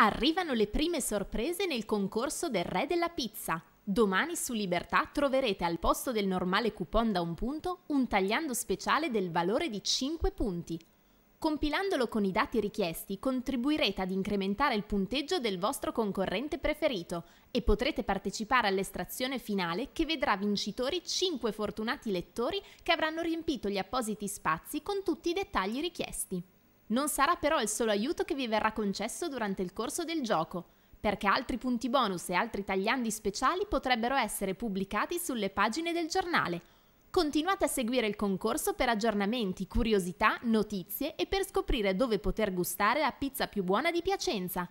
Arrivano le prime sorprese nel concorso del Re della Pizza. Domani su Libertà troverete al posto del normale coupon da un punto un tagliando speciale del valore di 5 punti. Compilandolo con i dati richiesti contribuirete ad incrementare il punteggio del vostro concorrente preferito e potrete partecipare all'estrazione finale che vedrà vincitori 5 fortunati lettori che avranno riempito gli appositi spazi con tutti i dettagli richiesti. Non sarà però il solo aiuto che vi verrà concesso durante il corso del gioco, perché altri punti bonus e altri tagliandi speciali potrebbero essere pubblicati sulle pagine del giornale. Continuate a seguire il concorso per aggiornamenti, curiosità, notizie e per scoprire dove poter gustare la pizza più buona di Piacenza.